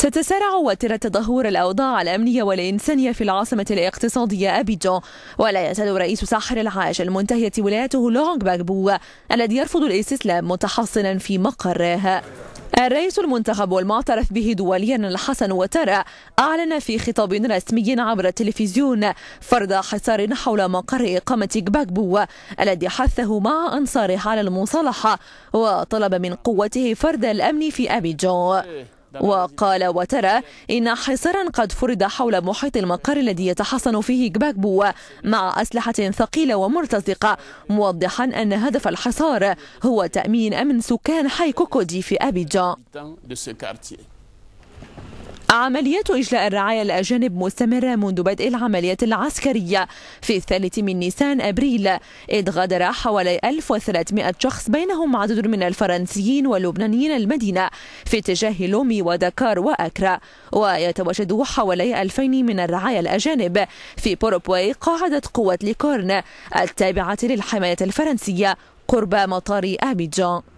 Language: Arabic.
تتسارع وتيرة تدهور الأوضاع الأمنية والإنسانية في العاصمة الاقتصادية أبيجان ولا يزال رئيس ساحر العاج المنتهية ولايته لونغ باغبو الذي يرفض الاستسلام متحصنا في مقره الرئيس المنتخب والمعترف به دوليا الحسن وترى أعلن في خطاب رسمي عبر التلفزيون فرض حصار حول مقر إقامة جباكبو الذي حثه مع أنصاره على المصالحة وطلب من قوته فرض الأمن في أبيجون وقال وترى إن حصارا قد فرض حول محيط المقر الذي يتحصن فيه جباكبو مع أسلحة ثقيلة ومرتزقة موضحا أن هدف الحصار هو تأمين أمن سكان حي كوكودي في أبيجان عمليات إجلاء الرعاية الأجانب مستمرة منذ بدء العمليات العسكرية في الثالث من نيسان أبريل إذ غادر حوالي 1300 شخص بينهم عدد من الفرنسيين واللبنانيين المدينة في اتجاه لومي ودكار وأكرا ويتواجد حوالي 2000 من الرعاية الأجانب في بوروبواي قاعدة قوة ليكورن التابعة للحماية الفرنسية قرب مطار أبيجان